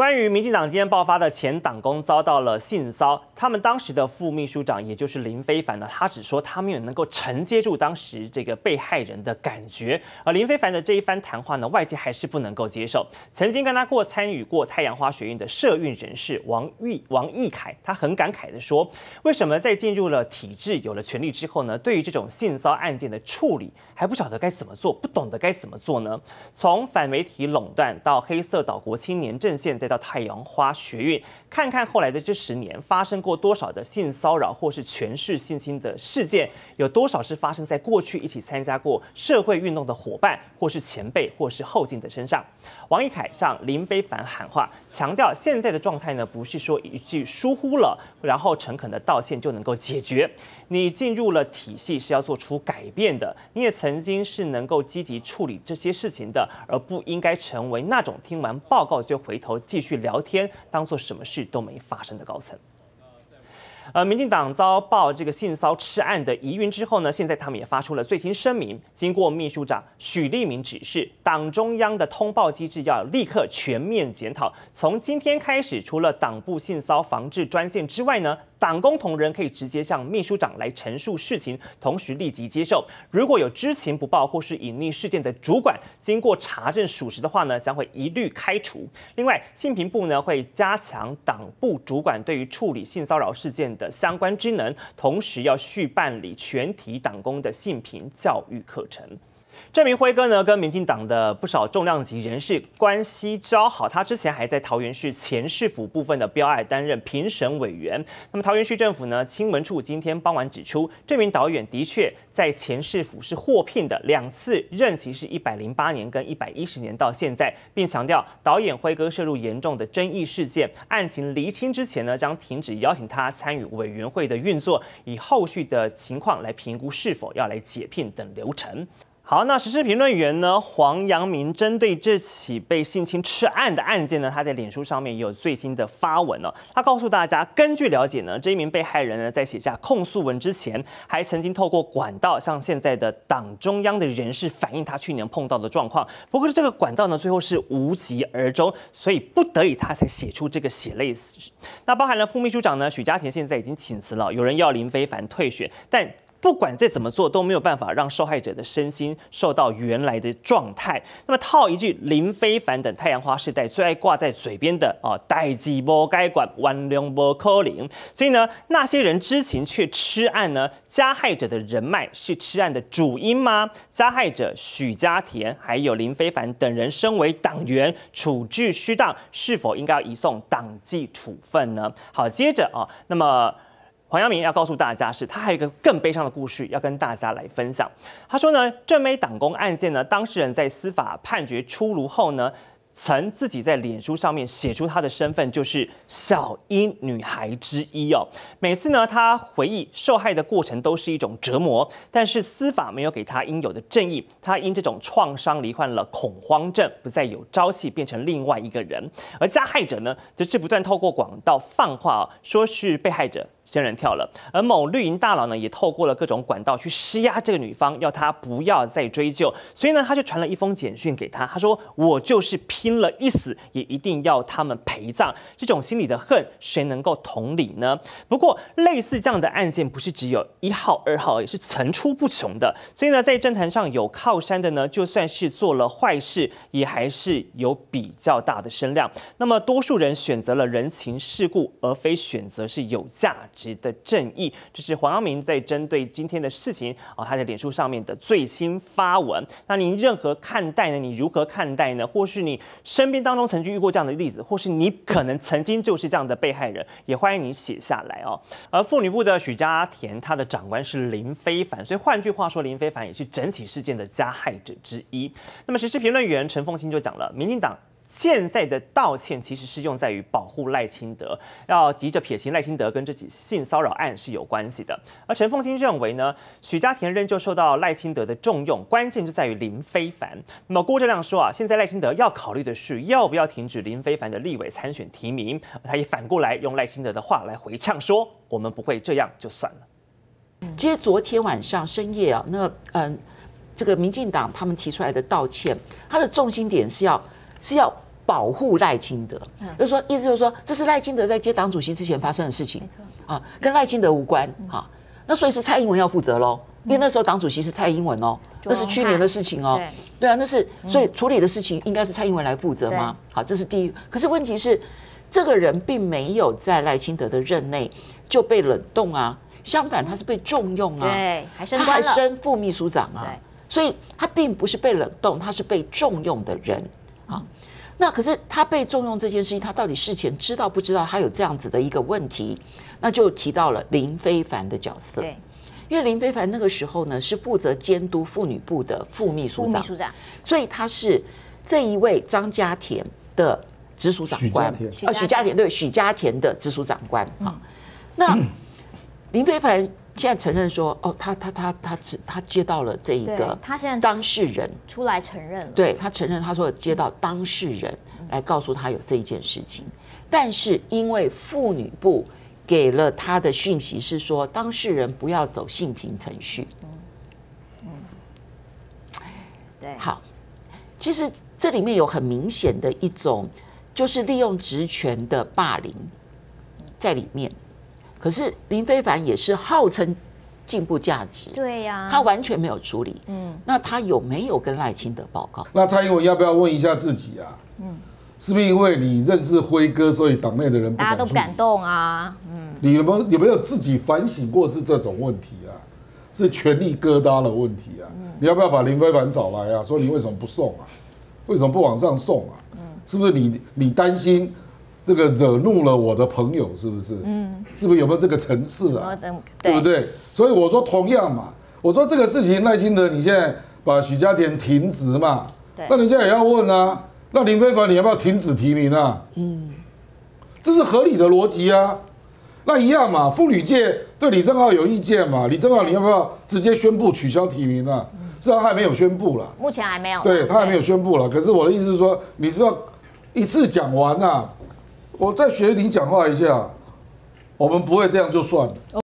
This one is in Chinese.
关于民进党今天爆发的前党工遭到了性骚他们当时的副秘书长，也就是林非凡呢，他只说他没有能够承接住当时这个被害人的感觉。而林非凡的这一番谈话呢，外界还是不能够接受。曾经跟他过参与过太阳花学运的社运人士王玉王义凯，他很感慨的说：“为什么在进入了体制、有了权力之后呢，对于这种性骚案件的处理还不晓得该怎么做，不懂得该怎么做呢？”从反媒体垄断到黑色岛国青年阵线在。到太阳花学运，看看后来的这十年发生过多少的性骚扰或是权势性侵的事件，有多少是发生在过去一起参加过社会运动的伙伴，或是前辈，或是后进的身上。王一凯向林非凡喊话，强调现在的状态呢，不是说一句疏忽了，然后诚恳的道歉就能够解决。你进入了体系是要做出改变的，你也曾经是能够积极处理这些事情的，而不应该成为那种听完报告就回头记。继续聊天，当做什么事都没发生的高层。呃，民进党遭曝这个性骚吃案的疑云之后呢，现在他们也发出了最新声明，经过秘书长许立明指示，党中央的通报机制要立刻全面检讨。从今天开始，除了党部性骚防治专线之外呢。党工同仁可以直接向秘书长来陈述事情，同时立即接受。如果有知情不报或是隐匿事件的主管，经过查证属实的话呢，将会一律开除。另外，性平部呢会加强党部主管对于处理性骚扰事件的相关职能，同时要续办理全体党工的性平教育课程。这名辉哥呢，跟民进党的不少重量级人士关系超好。他之前还在桃园市前市府部分的标案担任评审委员。那么桃园市政府呢，新闻处今天傍晚指出，这名导演的确在前市府是获聘的，两次任期是一百零八年跟一百一十年，到现在，并强调导演辉哥涉入严重的争议事件，案情厘清之前呢，将停止邀请他参与委员会的运作，以后续的情况来评估是否要来解聘等流程。好，那时事评论员呢？黄阳明针对这起被性侵吃案的案件呢，他在脸书上面也有最新的发文了。他告诉大家，根据了解呢，这名被害人呢在写下控诉文之前，还曾经透过管道向现在的党中央的人士反映他去年碰到的状况。不过这个管道呢，最后是无疾而终，所以不得已他才写出这个血泪史。那包含了副秘书长呢，许家田现在已经请辞了，有人要林非凡退选，但。不管再怎么做都没有办法让受害者的身心受到原来的状态。那么套一句林非凡等太阳花世代最爱挂在嘴边的啊，代际不该管，弯梁不扣零。所以呢，那些人知情却吃案呢？加害者的人脉是吃案的主因吗？加害者许家田还有林非凡等人身为党员，处置虚当，是否应该移送党纪处分呢？好，接着啊，那么。黄阳明要告诉大家，是他还有一个更悲伤的故事要跟大家来分享。他说呢，正妹党工案件呢，当事人在司法判决出炉后呢，曾自己在脸书上面写出他的身份就是小一女孩之一哦。每次呢，他回忆受害的过程都是一种折磨，但是司法没有给他应有的正义。他因这种创伤罹患了恐慌症，不再有朝气，变成另外一个人。而加害者呢，则是不断透过广道放话，说是被害者。仙人跳了，而某绿营大佬呢，也透过了各种管道去施压这个女方，要她不要再追究。所以呢，他就传了一封简讯给她，他说：“我就是拼了一死，也一定要他们陪葬。”这种心里的恨，谁能够同理呢？不过，类似这样的案件，不是只有一号、二号，也是层出不穷的。所以呢，在政坛上有靠山的呢，就算是做了坏事，也还是有比较大的声量。那么，多数人选择了人情世故，而非选择是有价。值。值得正义，这是黄耀明在针对今天的事情啊，他在脸书上面的最新发文。那您任何看待呢？你如何看待呢？或是你身边当中曾经遇过这样的例子，或是你可能曾经就是这样的被害人，也欢迎您写下来哦。而妇女部的许家田，他的长官是林非凡，所以换句话说，林非凡也是整起事件的加害者之一。那么，时事评论员陈凤清就讲了，民进党。现在的道歉其实是用在于保护赖清德，要急着撇清赖清德跟这起性骚扰案是有关系的。而陈凤新认为呢，许家田仍旧受到赖清德的重用，关键就在于林非凡。那么郭正亮说啊，现在赖清德要考虑的是要不要停止林非凡的立委参选提名。他也反过来用赖清德的话来回呛说：“我们不会这样就算了。”其实昨天晚上深夜啊，那嗯，这个民进党他们提出来的道歉，他的重心点是要。是要保护赖清德，就是说意思就是说，这是赖清德在接党主席之前发生的事情，啊，跟赖清德无关哈。那所以是蔡英文要负责喽，因为那时候党主席是蔡英文哦，那是去年的事情哦，对啊，那是所以处理的事情应该是蔡英文来负责吗？好，这是第一。可是问题是，这个人并没有在赖清德的任内就被冷冻啊，相反他是被重用啊，对，还还升副秘书长啊，所以他并不是被冷冻，他是被重用的人。啊。那可是他被重用这件事情，他到底事前知道不知道？他有这样子的一个问题，那就提到了林非凡的角色。对，因为林非凡那个时候呢是负责监督妇女部的副秘书长，秘书长，所以他是这一位张家田的直属长官。许家田，许家田对，许家田的直属长官啊。那林非凡。现在承认说，哦，他他他他只他接到了这一个，他现在当事人出来承认，对他承认，他说接到当事人来告诉他有这一件事情，但是因为妇女部给了他的讯息是说，当事人不要走性平程序，嗯嗯，对，好，其实这里面有很明显的一种，就是利用职权的霸凌在里面。可是林非凡也是号称进步价值，对呀，他完全没有处理。嗯，那他有没有跟赖清德报告？那蔡英文要不要问一下自己啊？嗯，是不是因为你认识辉哥，所以党内的人大家都不敢动啊？嗯，你有没有有没有自己反省过是这种问题啊？是权力疙瘩的问题啊？你要不要把林非凡找来啊？说你为什么不送啊？为什么不往上送啊？是不是你你担心？这个惹怒了我的朋友，是不是？嗯，是不是有没有这个层次啊？对不对？所以我说同样嘛，我说这个事情耐心的，你现在把许家田停职嘛，那人家也要问啊。那林飞凡你要不要停止提名啊？嗯，这是合理的逻辑啊。那一样嘛，妇女界对李正浩有意见嘛？李正浩你要不要直接宣布取消提名啊？嗯，他还没有宣布了。目前还没有。对他还没有宣布了。可是我的意思是说，你是不是要一次讲完啊？我再学你讲话一下，我们不会这样就算了。